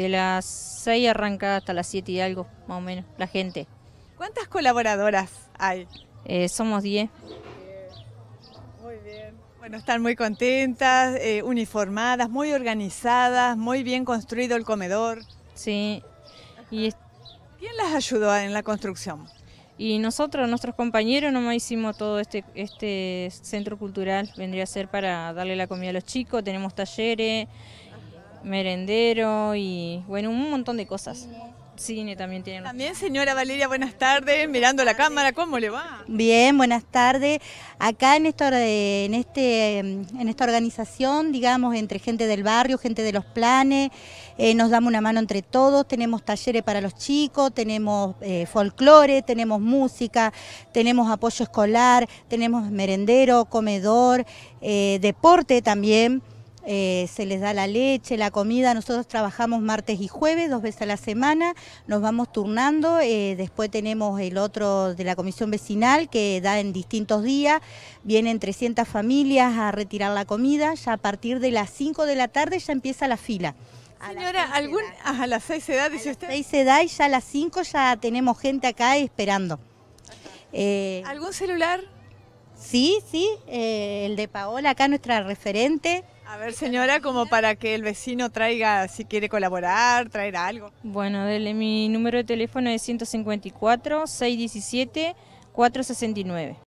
De las 6 arranca hasta las 7 y algo, más o menos, la gente. ¿Cuántas colaboradoras hay? Eh, somos 10. Muy bien. Bueno, están muy contentas, eh, uniformadas, muy organizadas, muy bien construido el comedor. Sí. Y ¿Quién las ayudó en la construcción? Y nosotros, nuestros compañeros, nomás hicimos todo este, este centro cultural, vendría a ser para darle la comida a los chicos, tenemos talleres, merendero y bueno, un montón de cosas. Cine también tiene También señora Valeria, buenas tardes, mirando la cámara, ¿cómo le va? Bien, buenas tardes. Acá en esta, en este, em, en esta organización, digamos, entre gente del barrio, gente de los planes, eh, nos damos una mano entre todos, tenemos talleres para los chicos, tenemos eh, folclore, tenemos música, tenemos apoyo escolar, tenemos merendero, comedor, eh, deporte también. Eh, se les da la leche, la comida. Nosotros trabajamos martes y jueves, dos veces a la semana, nos vamos turnando. Eh, después tenemos el otro de la comisión vecinal que da en distintos días. Vienen 300 familias a retirar la comida. Ya a partir de las 5 de la tarde ya empieza la fila. Señora, a las 6 ah, se da, 6 se da y ya a las 5 ya tenemos gente acá esperando. ¿Algún celular? Sí, sí, eh, el de Paola, acá nuestra referente. A ver, señora, como para que el vecino traiga, si quiere colaborar, traer algo. Bueno, dele mi número de teléfono es 154 617 469.